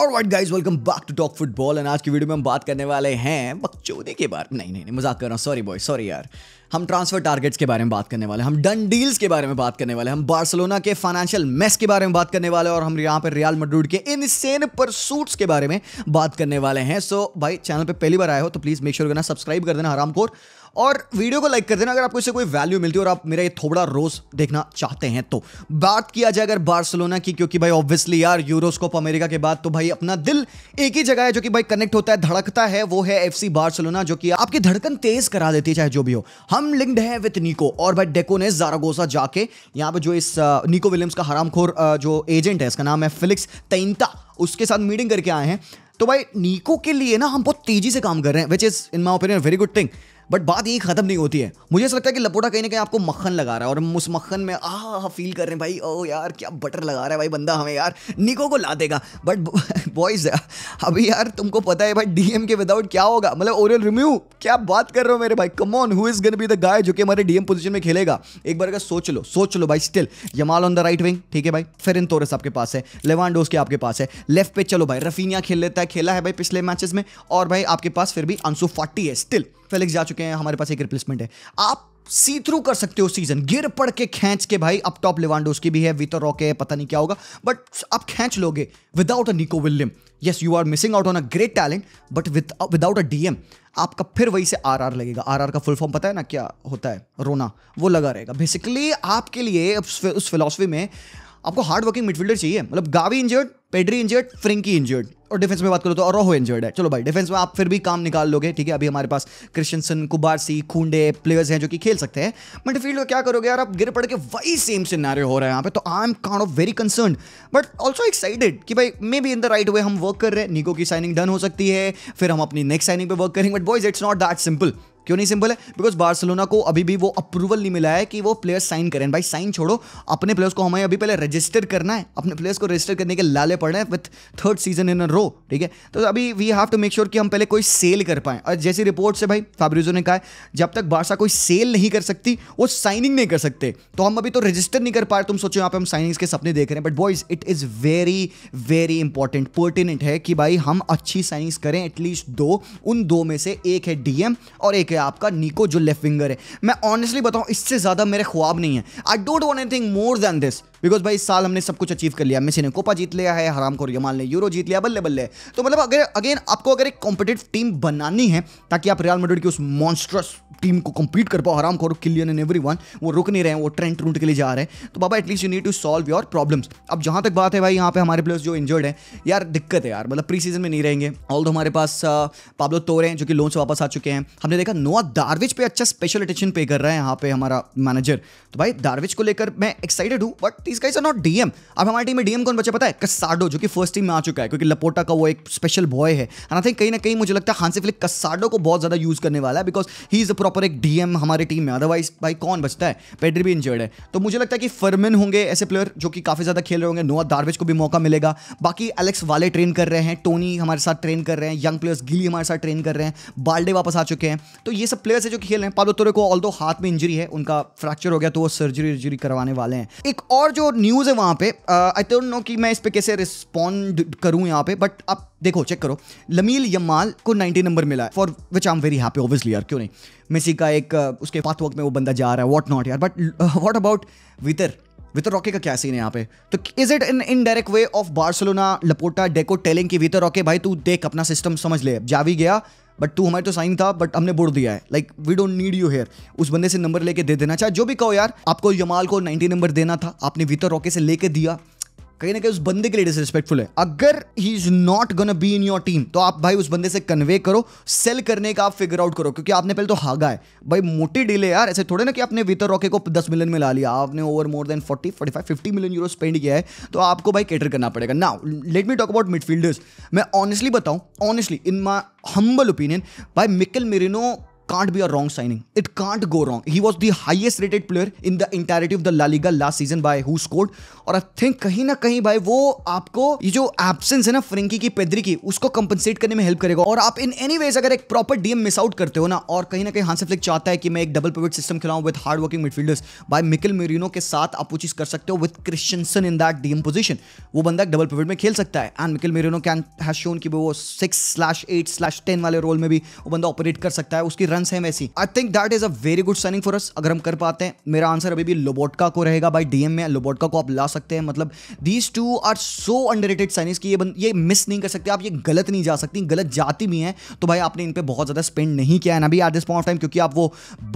और alright guys welcome back to Talk Football and आज की वीडियो में हम बात करने वाले हैं बकचोदे के बारे में नहीं नहीं नहीं मजाक कर रहा हूँ सॉरी बॉय सॉरी यार हम ट्रांसफर टारगेट्स के बारे में बात करने वाले हम डन डील्स के बारे में बात करने वाले हम बार्सलोना के फाइनेंशियल मेस के बारे में बात करने वाले और हम यहाँ पर रियाल मड्रूड के इन सेन परसूट्स के बारे में बात करने वाले हैं सो so, भाई चैनल पर पहली बार आए हो तो प्लीज़ मेक श्योर करना सब्सक्राइब कर देना हराम कोर और वीडियो को लाइक कर देना अगर आपको इससे कोई वैल्यू मिलती है और आप मेरा ये थोड़ा रोज देखना चाहते हैं तो बात किया जाए अगर बार्सिलोना की क्योंकि भाई ऑब्वियसली यार यूरोस्कोप अमेरिका के बाद तो भाई अपना दिल एक ही जगह है जो कि भाई कनेक्ट होता है धड़कता है वो है एफ बार्सिलोना जो कि आपकी धड़कन तेज करा देती है चाहे जो भी हो हम लिंक्ड है विथ निको और भाई डेको ने जारागोसा जाके यहाँ पर जो इस निको विलियम्स का हरामखोर जो एजेंट है इसका नाम है फिलिक्स तैंता उसके साथ मीटिंग करके आए हैं तो भाई नीको के लिए ना हम बहुत तेजी से काम कर रहे हैं which is in my opinion very good thing but बात यही खत्म नहीं होती है मुझे ऐसा लगता है कि लपोटा कहीं ना कहीं आपको मक्खन लगा रहा है और हम उस मक्खन में आ फील कर रहे हैं भाई ओ यार क्या बटर लगा रहा है भाई बंदा हमें यार निको को ला देगा बट बॉयज अभी यार तुमको पता है भाई डीएम के विदाउट क्या होगा मतलब ओरियल रिम्यू क्या बात कर रहे हो मेरे भाई come on who is gonna be the guy जो कि हमारे डीएम पोजिशन में खेलेगा एक बार अगर सोच लो सोच लो भाई still Yamal on the right wing ठीक है भाई फेरिन तोरस आपके पास है लेवानडोस के आपके पास है लेफ्ट पे चलो भाई रफीनिया खेल लेता है खेला है भाई पिछले मैचेस में और भाई आपके पास फिर भी अंसू फाटी है स्टिल फेलिक्स जा चुके हैं हमारे पास एक रिप्लेसमेंट है आप सी थ्रू कर सकते हो सीजन गिर पड़ के खेच के भाई अब टॉप लिवांडोस की भी है वितर रॉक है पता नहीं क्या होगा बट आप खींच लोगे without a Nico William yes you are missing out on a great talent but without a DM आपका फिर वही से आर आर लगेगा आर आर का फुल फॉर्म पता है ना क्या होता है रोना वो लगा रहेगा बेसिकली आपके लिए उस फिलोसफी में आपको हार्ड वर्किंग मिडफील्डर चाहिए मतलब Gavi injured Pedri injured Frenkie injured और डिफेंस में बात करो तो रोहो इंजर्ड है चलो भाई डिफेंस में आप फिर भी काम निकाल लोगे ठीक है अभी हमारे पास क्रिश्चनसन कुबारसी खूंडे प्लेयर्स हैं जो कि खेल सकते हैं बट फील्ड में क्या करोगे यार आप गिर पड़ के वही सेम सिनारियो हो रहा है यहाँ पे तो I am kind of very concern but also excited कि भाई may be in the right way हम वर्क कर रहे हैं निको की साइनिंग डन हो सकती है फिर हम अपनी नेक्स्ट साइनिंग पर वर्क करेंगे but boys it's not that simple क्यों नहीं सिंपल है बिकॉज बार्सिलोना को अभी भी वो अप्रूवल नहीं मिला है कि वो प्लेयर्स साइन करें भाई साइन छोड़ो अपने प्लेयर्स को हमें अभी पहले रजिस्टर करना है अपने प्लेयर्स को रजिस्टर करने के लाले पड़ रहे हैं with third season in a row ठीक है तो अभी we have to make sure कि हम पहले कोई सेल कर पाएँ और जैसी रिपोर्ट से भाई फैब्रिजो ने कहा जब तक बारसा कोई सेल नहीं कर सकती वो साइनिंग नहीं कर सकते तो हम अभी तो रजिस्टर नहीं कर पा रहे तुम सोचो यहाँ पे हम साइनिंग्स के सपने देख रहे हैं but boys it is very very important pertinent है कि भाई हम अच्छी साइनिंग्स करें एटलीस्ट दो उन दो में से एक है डीएम और एक है आपका निको जो लेफ्ट विंगर है मैं ऑनेस्टली बताऊँ इससे ज़्यादा मेरे ख्वाब नहीं है I don't want anything more than this because भाई इस साल हमने सब कुछ अचीव कर लिया मेसी ने कोपा जीत लिया है हराम को यमाल ने यूरो जीत लिया बल्ले बल्ले तो मतलब अगर अगेन आपको अगर एक कॉम्पिटेटिव टीम बनानी है ताकि आप रियल मेड्रिड की उस मॉन्स्ट्रस टीम को कंप्लीट कर पाओ हराम खोरू किलियन एंड एवरी वो रुक नहीं रहे वो ट्रेंट रूट के लिए जा रहे हैं तो बाबा at least you need to solve your problems अब जहाँ तक बात है भाई यहाँ पे हमारे प्लेयर्स जो इंजर्ड है यार दिक्कत है यार मतलब प्री सीजन में नहीं रहेंगे ऑल दो हमारे पास पाब्लो तोरे हैं जो कि लोन से वापस आ चुके हैं हमने देखा नोआ दारविच पे अच्छा स्पेशल अटेंशन पे कर रहा है यहाँ पे हमारा मैनेजर तो भाई दारविच को लेकर मैं एक्साइटेड हूँ but these guys are not DM अब हमारी टीम में डीएम कौन बचा पता है कसाडो जो कि फर्स्ट टीम में आ चुका है क्योंकि लपोटा का वो एक स्पेशल बॉय है एंड आई थिंक कहीं ना कहीं मुझे लगता है हांसी फिलिक कसाडो को बहुत ज़्यादा यूज़ करने वाला है because he is a proper एक डीएम हमारी टीम में अदरवाइज भाई कौन बचता है पेड्री भी इंजर्ड है तो मुझे लगता है कि फर्मिन होंगे ऐसे प्लेयर जो कि काफ़ी ज़्यादा खेल रहे होंगे नोआ दारवेज को भी मौका मिलेगा बाकी एलेक्स वाले ट्रेन कर रहे हैं टोनी हमारे साथ ट्रेन कर रहे हैं यंग प्लेयर्स गिली हमारे साथ ट्रेन कर रहे हैं बाल्डे वापस आ चुके हैं तो ये सब प्लेयर्स है जो खेल रहे हैं पाब्लो तोरे को ऑल हाथ में इंजरी है उनका फ्रैक्चर हो गया तो वो सर्जरी वर्जरी करवाने वाले हैं एक और जो जो न्यूज़ है वहाँ पे आई डोंट नो कि मैं इस पर कैसे रिस्पॉन्ड करूँ यहाँ पे बट आप देखो चेक करो लमील यमाल को 90 नंबर मिला है for which I am very happy obviously यार क्यों नहीं मेसी का एक uh, उसके पाथ वर्क में वो बंदा जा रहा है वॉट नॉट यार but what about Vitor Vitor Roque का क्या सीन है यहाँ पे तो is it in indirect way of Barcelona Laporta Deco telling की वितर रॉके भाई तू देख अपना सिस्टम समझ ले जावी गया बट तू हमारे तो साइन था बट हमने बोल दिया है like we don't need you here उस बंदे से नंबर लेके दे देना चाहे जो भी कहो यार आपको यमाल को 90 नंबर देना था आपने वितर रॉके से लेके दिया कहीं ना कहीं उस बंदे के लिए डिसरिस्पेक्टफुल है अगर he is not gonna be in your team तो आप भाई उस बंदे से कन्वे करो सेल करने का आप फिगर आउट करो क्योंकि आपने पहले तो हागा है भाई मोटी डील है यार ऐसे थोड़े ना कि आपने वितर रॉके को दस मिलियन में ला लिया आपने over more than forty forty five fifty million euro spend किया है तो आपको भाई कैटर करना पड़ेगा now let me talk about midfielders मैं ऑनेस्टली बताऊं honestly in my humble opinion भाई Mikel Merino can't be a wrong signing. It can't go wrong. He was the highest rated player in the entirety of the La Liga last season by who scored. और आई think कहीं ना कहीं भाई वो आपको ये जो एब्सेंस है ना फ्रेंकी की पेदरी की उसको कंपनसेट करने में हेल्प करेगा और आप इन एनी वेज अगर एक प्रॉपर डीएम मिस आउट करते हो ना और कहीं ना कहीं हांसे फ्लिक चाहता है कि मैं एक डबल पिवट सिस्टम खिलाऊं विद हार्ड वर्किंग मिडफील्डर्स भाई मिकिल मेरिनो के साथ आप वो चीज कर सकते हो with Christensen in that DM position वो बंदा डबल पिवट में खेल सकता है and Mikel Merino can has shown कि वो 6/8/10 वाले रोल में भी वो बंदा ऑपरेट कर सकता है उसकी रन है Messi I think that is a very good signing for us अगर हम कर पाते हैं मेरा आंसर अभी भी लोबोटका को रहेगा भाई डीएम में लोबोटका को आप ला सकते हैं मतलब these two are so underrated signings की ये ये मिस नहीं कर सकते आप ये गलत नहीं जा सकती गलत जाती भी है तो भाई आपने इन पर बहुत ज़्यादा स्पेंड नहीं किया है ना भी at this point of time क्योंकि आप वो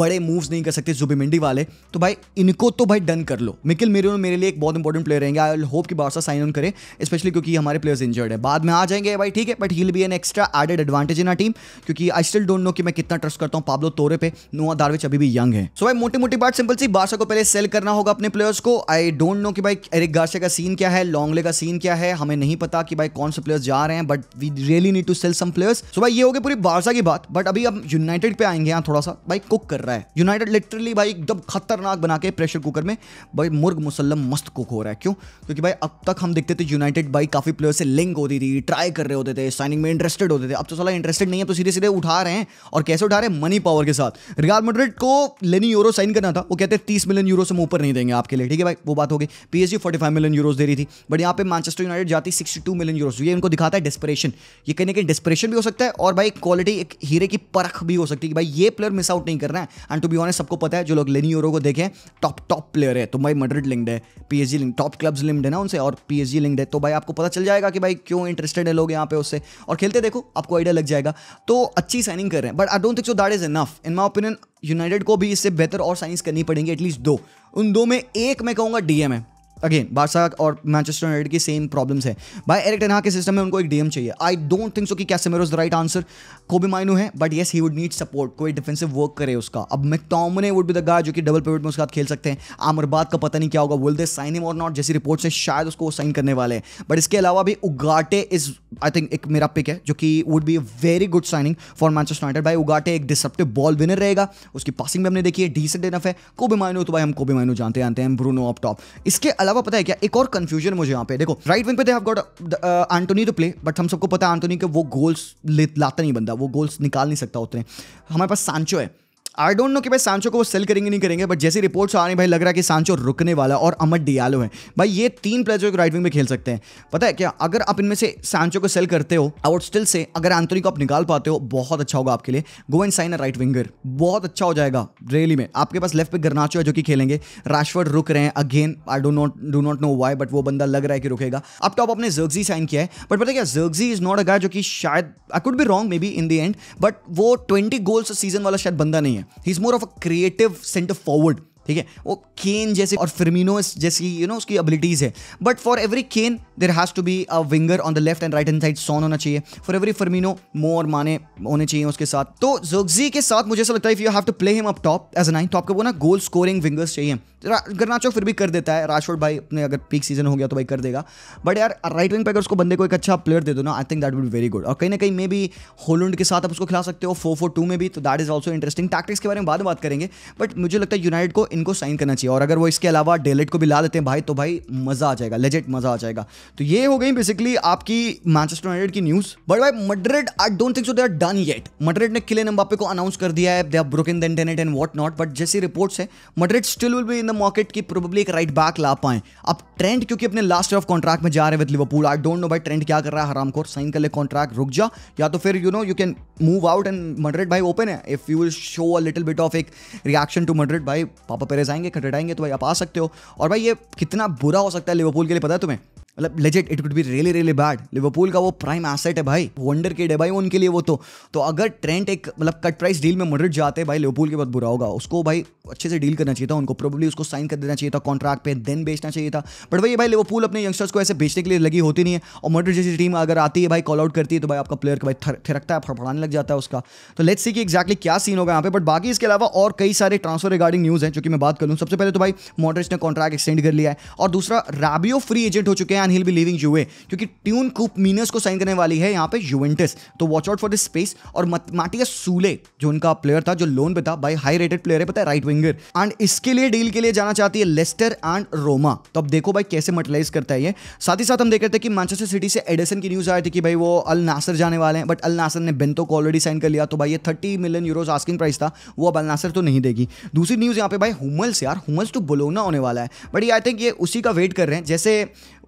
बड़े मूव्स नहीं कर सकते जुबी मंडी वाले तो भाई इनको तो भाई डन कर लो मिकिल मेरे मेरे लिए एक बहुत इंपॉर्टेंट प्लेयर रहेंगे आई होप कि बारसा साइन ऑन करें स्पेशली क्योंकि हमारे प्लेयर्स इंजर्ड है बाद में आ जाएंगे भाई ठीक है but he an extra added advantage in a team क्योंकि आई स्टिल डोंट नो कि मैं कितना ट्रस्ट करता हूँ पाब्लो तोरे पे नोआ दारविच अभी भी यंग है सो so भाई मोटी मोटी बात सिंपल सी बारसा को पहले सेल करना होगा अपने प्लेयर्स को आई डोंट नो कि भाई एरिक गार्सिया का सीन क्या है लॉन्गले का सीन क्या है हमें नहीं पता कि भाई कौन से प्लेयर्स जा रहे हैं but we really need to sell some players so भाई ये हो गई पूरी बारसा की बात बट अभी अब यूनाइटेड पे आएंगे यहाँ थोड़ा सा भाई कुक कर रहा है यूनाइटेड लिटरली भाई एकदम खतरनाक बना के प्रेशर कुकर में भाई मुर्ग मुसलम मस्त कुक हो रहा है क्यों क्योंकि भाई अब तक हम देखते थे यूनाइटेड भाई काफी प्लेयर्स से लिंक होती थी ट्राई कर रहे होते थे साइनिंग में इंटरेस्टेड होते थे अब तो सला इंटरेस्टेड नहीं है तो सीधे सीधे उठा रहे हैं और कैसे उठा रहे हैं मनी पावर के साथ रियाल मेड्रिड को लेनी यूरो साइन करना था वो कहते हैं तीस मिलियन यूरो से हम ऊपर नहीं देंगे आपके लिए ठीक है भाई वो बात होगी पी पीएसजी मिलियन यूरोस दे रही थी बट यहाँ पे मैनचेस्टर यूनाइटेड जाती सिक्सटी टू मिलियन यूरोस ये इनको दिखाता है डिस्परेशन ये कहने के डिस्परेशन भी हो सकता है और भाई क्वालिटी एक हीरे की परख भी हो सकती है कि भाई ये प्लेयर मिस आउट नहीं कर करना है एंड टू बी ऑनेस्ट सबको पता है जो लोग लेनी यूरो को देखे टॉप टॉप प्लेयर है तो भाई मड्रिड लिंक्ड है PSG link top clubs linked है ना उनसे और पीएसजी लिंक्ड है तो भाई आपको पता चल जाएगा कि भाई क्यों इंटरेस्टेड है लोग यहाँ पे उससे और खेलते देखो आपको आइडिया लग जाएगा तो अच्छी साइनिंग कर रहे हैं but I don't think so that card is enough in my opinion United को भी इससे बेहतर और साइंस करनी पड़ेंगी एटलीस्ट दो उन दो में एक मैं कहूँगा डीएम है अगेन बारसा और मैनचेस्टर यूनाइटेड की सेम प्रॉब्लम्स है भाई एरिक टेनहा के सिस्टम में उनको एक डीएम चाहिए आई डोंट थिंक सो कि कैसे मेरे राइट आंसर को भी माइनू है but yes he would need support कोई डिफेंसिव वर्क करे उसका अब McTominay would be the guy जो कि डबल पेवेट में उसके साथ खेल सकते हैं आमरबाद का पता नहीं क्या होगा will they sign him or not जैसी रिपोर्ट से शायद उसको साइन करने वाले हैं बट इसके अलावा भी उगाटे इज आई थिंक एक मेरा पिक है जो कि would be a very good signing for Manchester United भाई उगाटे एक डिसप्टिव बॉल विनर रहेगा उसकी पासिंग भी हमने देखी है डिसेंट इनफ है को भी माइनू तो भाई हम को भी माइनू जानते जानते हैं ब्रूनो ऑप टॉप इसके अलावा पता है क्या एक और कंफ्यूजन मुझे यहाँ पे देखो राइट विंग पे they have got Antony to play but हम सबको पता है एंटोनी के वो गोल्स लाता नहीं बंदा वो गोल्स निकाल नहीं सकता उतने हमारे पास सांचो है आई डोंट नो कि भाई सांचो को वो सेल करेंगे नहीं करेंगे बट जैसे रिपोर्ट्स आ रही भाई लग रहा है कि सांचो रुकने वाला और अमर डियालो है भाई ये तीन प्लेयर जो राइट विंग में खेल सकते हैं पता है क्या अगर आप इनमें से सांचो को सेल करते हो आउट स्टिल से अगर एंथोनी को आप निकाल पाते हो बहुत अच्छा होगा आपके लिए go and sign a right winger बहुत अच्छा हो जाएगा रेली में आपके पास लेफ्ट पे गरनाचो है जो कि खेलेंगे राशवर्ड रुक रहे हैं again I do not do not know why but वो बंदा लग रहा है कि रुकेगा अब तो आप आपने जर्गजी साइन किया है बट पता क्या जर्गजी इज नॉट अ गाय जो कि शायद I could be wrong may be in the end but वो ट्वेंटी गोल्स सीजन वाला शायद बंदा नहीं है He's more of a creative centre forward ठीक है वो केन जैसे और फिरमिनो जैसी यू you नो know, उसकी अबिलिटीज है but for every Kane there has to be a winger on the left and right hand side Son होना चाहिए फॉर एवरी फर्मिनो मो और माने होने चाहिए उसके साथ तो जोगजी के साथ मुझे ऐसा लगता है if you have to play him up top as a nine top का वो ना गोल स्कोरिंग विंगर्स चाहिए गरनाचो फिर भी कर देता है राशोड भाई अपने अगर पीक सीजन हो गया तो भाई कर देगा बट यार राइट विंग पे अगर उसको बंदे को एक अच्छा प्लेयर दे दो ना I think that would very good और कहीं ना कहीं मे बी होलुंड के साथ आप उसको खिला सकते हो फोर फो टू में भी तो that is also interesting tactics के बारे में बाद बात करेंगे बट मुझे लगता है यूनाइटेड को इनको साइन करना चाहिए और अगर वो इसके अलावा डेलेट को भी ला देते हैं भाई तो भाई मज़ा आ जाएगा लेजेट मज़ा आ जाएगा तो ये हो गई बेसिकली आपकी मैनचेस्टर यूनाइटेड की न्यूज़ बट भाई Madrid I don't think so they are done yet Madrid ने किले नंबापे को अनाउंस कर दिया है they are broken the internet and what not but जैसी रिपोर्ट्स है Madrid still will be in the market की probably एक right back ला पाए अब ट्रेंड क्योंकि अपने लास्ट ऑफ कॉन्ट्रैक्ट में जा रहे with Liverpool I don't know भाई ट्रेंड क्या कर रहा है हराम कोर साइन कर ले कॉन्ट्रैक्ट रुक जा या तो फिर you know you can move out and Madrid भाई ओपन है if you will show a little bit of एक रिएक्शन टू मड्रिड भाई पापा पेरेज आएंगे खटेट आएंगे तो भाई आप आ सकते हो और भाई ये कितना बुरा हो सकता है लिवरपूल के लिए पता है तुम्हें मतलब legit it would be really really bad Liverpool का वो प्राइम एसेट है भाई वंडर किड है भाई उनके लिए वो तो तो अगर ट्रेंट एक मतलब कट प्राइस डील में मडरिट जाते हैं भाई लिवरपूल के बहुत बुरा होगा उसको भाई अच्छे से डील करना चाहिए था उनको प्रोबली उसको साइन कर देना चाहिए था कॉन्ट्रैक्ट पे देन बेचना चाहिए था बट भाई भाई वो पूल अपने यंगस्टर्स को ऐसे बेचने के लिए लगी होती नहीं है और मर्डर जैसी टीम अगर आती है भाई कॉल आउट करती है तो भाई आपका प्लेयर भाई थिरकता है फड़फड़ाने लग जाता है उसका तो लेट्स सी कि एक्जैक्टली क्या सीन होगा यहाँ पे बट बाकी इसके अलावा और कई सारे ट्रांसफर रिगार्डिंग न्यूज़ है जो कि मैं बात करूँ सबसे पहले तो भाई मॉडर्स ने कॉन्ट्रैक्ट एक्सटेंड कर लिया है और दूसरा रैबियो फ्री एजेंट हो चुके हैं एंड हिल बी लिविंग यूए क्योंकि ट्यून कूप मीनस को साइन करने वाली है यहाँ पे यूवेंटस तो watch out for this space और माटिया सूले जो उनका प्लेयर था जो लोन पे था भाई हाई रेटेड प्लेयर है पता है राइट विंग विंगर एंड इसके लिए डील के लिए जाना चाहती है लेस्टर एंड रोमा तो अब देखो भाई कैसे मटलाइज करता है ये साथ ही साथ हम देख रहे थे कि मैनचेस्टर सिटी से एडिसन की न्यूज आई थी कि भाई वो अल नासर जाने वाले हैं बट अल नासर ने बेंतो को ऑलरेडी साइन कर लिया तो भाई ये thirty million euros asking price था वो अब अल नासर तो नहीं देगी दूसरी न्यूज़ यहाँ पे भाई हुमल्स यार हुमल्स टू बोलोना होने वाला है बट ये आई थिंक ये उसी का वेट कर रहे हैं जैसे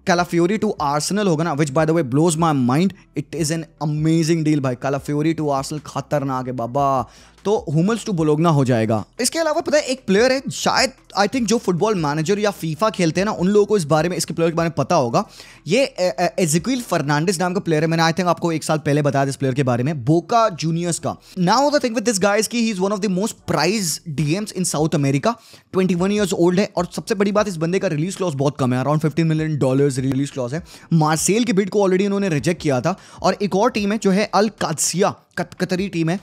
कैलाफ्योरी टू आर्सनल होगा ना which by the way blows my mind it is an amazing deal भाई कैलाफ्योरी टू आर्सनल खतरनाक है बाबा तो हुमल्स टू बोलोगना हो जाएगा इसके अलावा पता है एक प्लेयर है शायद आई थिंक जो फुटबॉल मैनेजर या फीफा खेलते हैं ना उन लोगों को इस बारे में इसके प्लेयर के बारे में पता होगा ये एजिक्विल फर्नांडिस नाम का प्लेयर है मैंने आई थिंक आपको एक साल पहले बताया इस प्लेयर के बारे में बोका जूनियर्स का now the thing with this guys की he is one of the most prize DMs in South America twenty one old है और सबसे बड़ी बात इस बंदे का रिलीज क्लॉज बहुत कम है around fifteen million dollar release clause है मार्सेल के बिड को ऑलरेडी उन्होंने रिजेक्ट किया था और एक और टीम है जो है अल कादसिया कतरी टीम है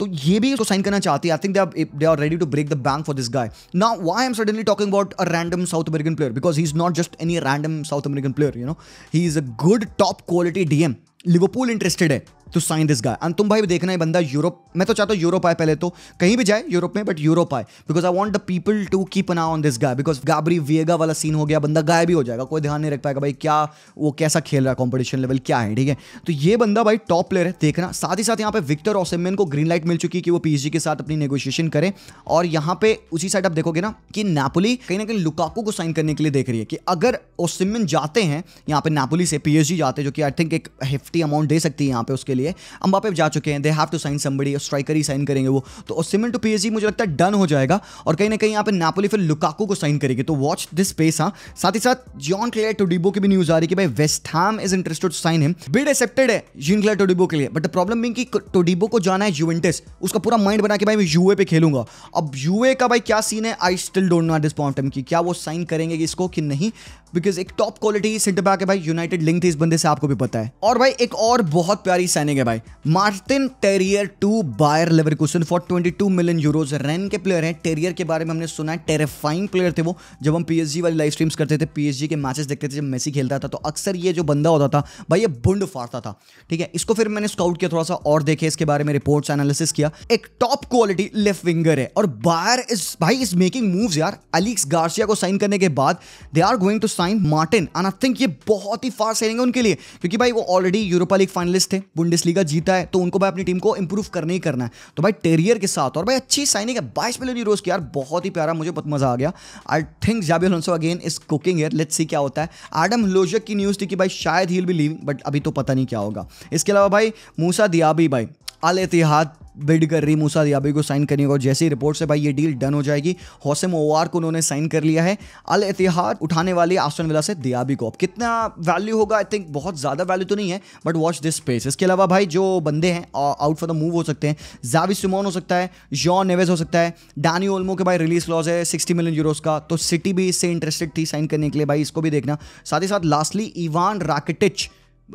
तो ये भी उसको साइन करना चाहती है I think they they are ready to break the bank for this guy now why I am suddenly talking about a random South American player because he is not just any random South American player you know he is a good top quality DM Liverpool interested है to sign this guy तुम भाई देखना है बंदा Europe मैं तो चाहता हूँ यूरोप आए पहले तो कहीं भी जाए यूरोप में बट यूरोप आए because I want the people to keep an on this guy because Gabri Veiga वाला सीन हो गया बंदा गायब भी हो जाएगा कोई ध्यान नहीं रख पाएगा भाई क्या वो कैसा खेल रहा है कॉम्पिटिशन लेवल क्या है ठीक है तो ये बंदा भाई टॉप प्लेयर है देखना साथ ही साथ यहाँ पे विक्टर ऑसमेन को ग्रीन लाइट मिल चुकी है कि वो पीएसजी के साथ अपनी नेगोशिएशन करें और यहाँ पे उसी साइड आप देखोगे ना कि नेपोली कहीं ना कहीं लुकाकू को साइन करने के लिए देख रही है कि अगर ओसिमिन जाते हैं यहाँ पे नेपोली से पीएचडी जाते हैं जो कि आई थिंक एक हेफ्टी अमाउंट दे सकती है यहाँ पे उसके लिए लिए अम्बापे जा चुके हैं they have to sign somebody और स्ट्राइकर ही साइन करेंगे वो तो ओसिमन टू पी मुझे लगता है डन हो जाएगा और कहीं ना कहीं यहाँ पे नापोली फिर लुकाकू को साइन करेगी तो वॉच दिस पेस हाँ साथ ही साथ जॉन क्लेयर टोडिबो की भी न्यूज आ रही है कि भाई West Ham is interested to sign him bid accepted है जीन क्लेयर टोडिबो के लिए बट प्रॉब्लम बिंग कि टोडिबो को जाना है यूवेंटिस उसका पूरा माइंड बना के भाई मैं यूए पे खेलूंगा अब यूए का भाई क्या सीन है I still don't know this point की क्या वो साइन करेंगे कि इसको कि नहीं बिकॉज एक टॉप क्वालिटी सेंटर बैक है भाई यूनाइटेड लिंक थी इस बंदे से आपको भी पता है और भाई एक और बहुत प्यारी साइन बनेंगे भाई Martin Terrier to Bayer Leverkusen for twenty two million euros Rennes के प्लेयर हैं टेरियर के बारे में हमने सुना है टेरेफाइंग प्लेयर थे वो जब हम पीएसजी वाली लाइव स्ट्रीम्स करते थे पीएसजी के मैचेस देखते थे जब मेसी खेलता था तो अक्सर ये जो बंदा होता था भाई ये बुंड फाड़ता था ठीक है इसको फिर मैंने स्काउट किया थोड़ा सा और देखे इसके बारे में रिपोर्ट एनालिसिस किया एक टॉप क्वालिटी लेफ्ट विंगर है और बायर इज भाई इज मेकिंग मूव यार अलीक्स गार्सिया को साइन करने के बाद they are going to sign Martin and I think ये बहुत ही फास्ट सेलिंग है उनके लिए क्योंकि भाई वो ऑलरेडी यूरोपा लीग फाइनलिस्ट थे बुंडिस बुंदेसलीगा जीता है तो उनको भाई अपनी टीम को इंप्रूव करने ही करना है तो भाई टेरियर के साथ और भाई अच्छी साइनिंग है बाईस मिलियन यूरोज की यार बहुत ही प्यारा मुझे बहुत मजा आ गया I think Xabi Alonso again is cooking here let's see क्या होता है एडम लोजक की न्यूज़ थी कि भाई शायद he will be leaving but अभी तो पता नहीं क्या होगा इसके अलावा भाई मूसा दियाबी भाई अल एतिहाद बिड कर रही मूसा दियाबी को साइन करने को जैसी रिपोर्ट से भाई ये डील डन हो जाएगी हौसम ओवार को उन्होंने साइन कर लिया है अल इतिहाद उठाने वाली आस्टन विला से दियाबी को अब कितना वैल्यू होगा आई थिंक बहुत ज़्यादा वैल्यू तो नहीं है बट वॉच दिस स्पेस इसके अलावा भाई जो बंदे हैं आउट फॉर द मूव हो सकते हैं जावि सुमोन हो सकता है जॉन नेवेज हो सकता है डैनी ओलमो के भाई रिलीज क्लॉज है सिक्सटी मिलियन यूरोज का तो सिटी भी इससे इंटरेस्टेड थी साइन करने के लिए भाई इसको भी देखना साथ ही साथ लास्टली इवान राकेटिच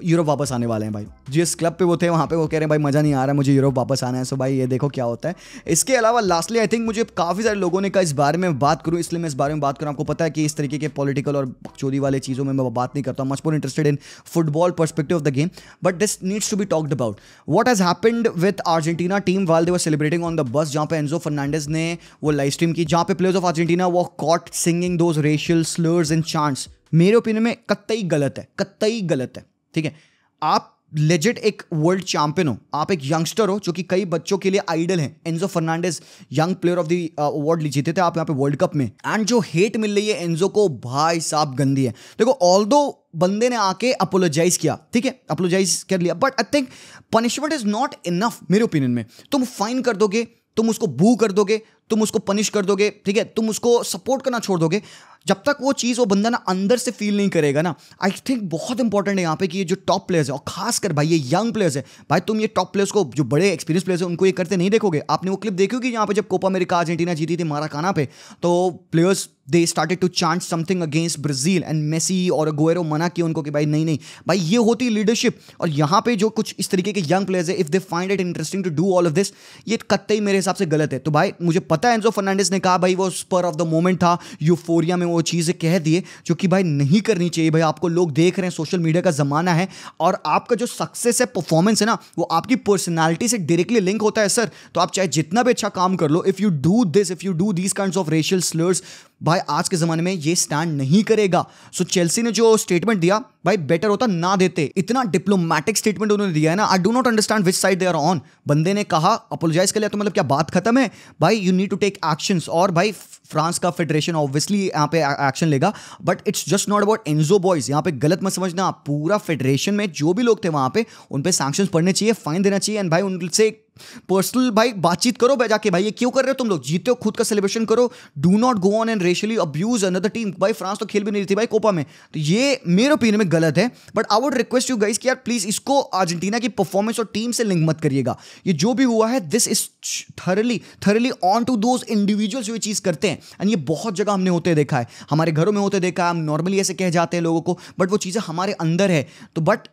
यूरोप वापस आने वाले हैं भाई जिस क्लब पे वो थे वहाँ पे वो कह रहे हैं भाई मज़ा नहीं आ रहा है मुझे यूरोप वापस आना है सो भाई ये देखो क्या होता है इसके अलावा लास्टली आई थिंक मुझे काफ़ी सारे लोगों ने कहा इस बारे में बात करूँ इसलिए मैं इस बारे में बात करूँ आपको पता है कि इस तरीके के पॉलिटिकल और चोरी वाले चीज़ों में मैं बात नहीं करता much more interested in football perspective of the game but this needs to be talked about what has happened with Argentina team while they were celebrating on the bus जहाँ पे एनजो फर्नांडेज ने वो लाइव स्ट्रीम की जहाँ पे players of Argentina वो caught singing those racial slurs and chants मेरे opinion में कतई गलत है कतई गलत है ठीक है आप लेजिट एक वर्ल्ड चैंपियन हो आप एक यंगस्टर हो जो कि कई बच्चों के लिए आइडल हैं Enzo Fernandez young player of the award ली जीते थे आप यहाँ पे वर्ल्ड कप में एंड जो हेट मिल रही है एंजो को भाई साहब गंदी है देखो ऑल दो बंदे ने आके अपोलोजाइज किया ठीक है अपोलोजाइज कर लिया but I think punishment is not enough मेरे ओपिनियन में तुम फाइन कर दोगे तुम उसको बू कर दोगे तुम उसको पनिश कर दोगे ठीक है तुम उसको सपोर्ट करना छोड़ दोगे जब तक वो चीज़ वो बंदा ना अंदर से फील नहीं करेगा ना आई थिंक बहुत इंपॉर्टेंट है यहाँ पे कि ये जो टॉप प्लेयर्स है और खासकर भाई ये यंग प्लेयर्स है भाई तुम ये टॉप प्लेयर्स को जो बड़े एक्सपीरियंस प्लेयर्स हैं उनको ये करते नहीं देखोगे आपने वो क्लिप देखी होगी यहाँ पे जब कोपा अमेरिका अर्जेंटीना जीती थी मारा काना पे तो players they started to chant something against Brazil and Messi और गोयरो मना किया उनको कि भाई नहीं नहीं भाई ये होती लीडरशिप और यहाँ पे जो कुछ इस तरीके के यंग प्लेयर्स है if they find it interesting to do all of this ये कत्ते ही मेरे हिसाब से गलत है तो भाई मुझे पता है एनजो फर्नांडिस ने कहा भाई वो स्पर ऑफ द मोमेंट था यूफोरिया में वो चीज़ें कह दिए जो कि भाई नहीं करनी चाहिए भाई आपको लोग देख रहे हैं सोशल मीडिया का ज़माना है और आपका जो सक्सेस है परफॉर्मेंस है ना वो आपकी पर्सनैलिटी से डायरेक्टली लिंक होता है सर तो आप चाहे जितना भी अच्छा काम कर लो if you do this if you do these kind of racial slurs भाई आज के ज़माने में ये स्टैंड नहीं करेगा सो चेल्सी ने जो स्टेटमेंट दिया भाई बेटर होता ना देते इतना डिप्लोमेटिक स्टेटमेंट उन्होंने दिया है ना I do not understand which side they are on बंदे ने कहा अपोलोजाइज कर लिया तो मतलब क्या बात खत्म है भाई you need to take action और भाई फ्रांस का फेडरेशन ऑब्वियसली यहाँ पे एक्शन लेगा but it's just not about Enzo boys यहाँ पे गलत मत समझना पूरा फेडरेशन में जो भी लोग थे वहाँ पे उन पर सैक्शन पढ़ने चाहिए फाइन देना चाहिए एंड भाई उनसे पर्सनल भाई बातचीत करो भाई जाके भाई ये क्यों कर रहे हो तुम लोग जीते हो खुद का सेलिब्रेशन करो do not go on and racially abuse another team भाई फ्रांस तो खेल भी नहीं रही थी भाई कोपा में तो ये मेरे ओपिनियन में गलत है but I would request you guys कि यार प्लीज इसको अर्जेंटीना की परफॉर्मेंस और टीम से लिंक मत करिएगा ये जो भी हुआ है this is thoroughly thoroughly on to those individuals ये चीज़ करते हैं एंड ये बहुत जगह हमने होते देखा है हमारे घरों में होते देखा है हम नॉर्मली ऐसे कह जाते हैं लोगों को बट वो चीज़ें हमारे अंदर है तो but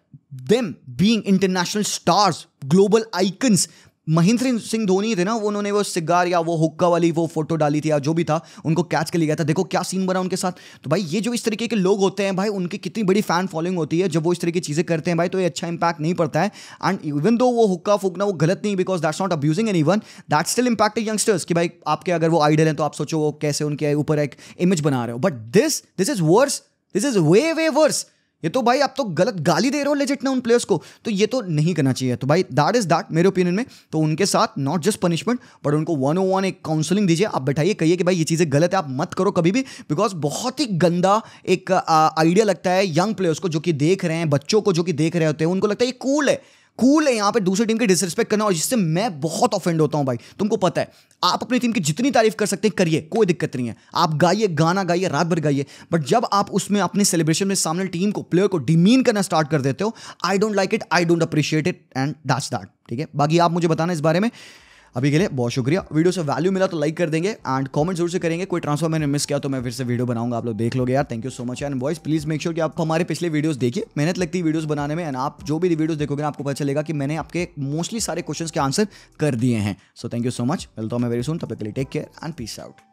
them being international stars global icons Mahendra Singh Dhoni थे ना उन्होंने वो सिगार या वो हुक्का वाली वो फोटो डाली थी या जो भी था उनको कैच के लिए गया था देखो क्या सीन बना उनके साथ तो भाई ये जो इस तरीके के लोग होते हैं भाई उनकी कितनी बड़ी फैन फॉलोइंग होती है जब वो इस तरीके की चीज़ें करते हैं भाई तो ये अच्छा इंपैक्ट नहीं पड़ता है एंड इवन दो वो हुक्का फूकना वो गलत नहीं because that's not abusing an even that still impact youngsters कि भाई आपके अगर वो आइडल हैं तो आप सोचो वो कैसे उनके ऊपर एक इमेज बना रहे हो but this this is worse this is way way worse ये तो भाई आप तो गलत गाली दे रहे हो लेजिट ना उन प्लेयर्स को तो ये तो नहीं करना चाहिए तो भाई दैट इज दैट मेरे ओपिनियन में तो उनके साथ नॉट जस्ट पनिशमेंट बट उनको वन ओ वन एक काउंसलिंग दीजिए आप बैठाइए कहिए कि भाई ये चीज़ें गलत है आप मत करो कभी भी बिकॉज बहुत ही गंदा एक आइडिया लगता है यंग प्लेयर्स को जो कि देख रहे हैं बच्चों को जो कि देख रहे होते हैं उनको लगता है ये कूल है कूल है यहाँ पे दूसरी टीम के डिसरिस्पेक्ट करना और जिससे मैं बहुत ऑफेंड होता हूँ भाई तुमको पता है आप अपनी टीम की जितनी तारीफ कर सकते हैं करिए कोई दिक्कत नहीं है आप गाइए गाना गाइए रात भर गाइए बट जब आप उसमें अपने सेलिब्रेशन में सामने टीम को प्लेयर को डिमीन करना स्टार्ट कर देते हो I don't like it I don't appreciate it and that's that ठीक है बाकी आप मुझे बताना इस बारे में अभी के लिए बहुत शुक्रिया वीडियो से वैल्यू मिला तो लाइक कर देंगे एंड कमेंट जरूर से करेंगे कोई ट्रांसफर मैंने मिस किया तो मैं फिर से वीडियो बनाऊंगा आप लोग देख लोगे यार thank you so much and boys please make sure कि आप हमारे पिछले वीडियोस देखिए मेहनत लगती है वीडियोस बनाने में एंड आप जो भी वीडियो देखोगे आपको पता चलेगा कि मैंने आपके मोस्टली सारे क्वेश्चन के आंसर कर दिए हैं so thank you so much मिलता हूँ मैं वेरी सुन तब तक के लिए take care and peace out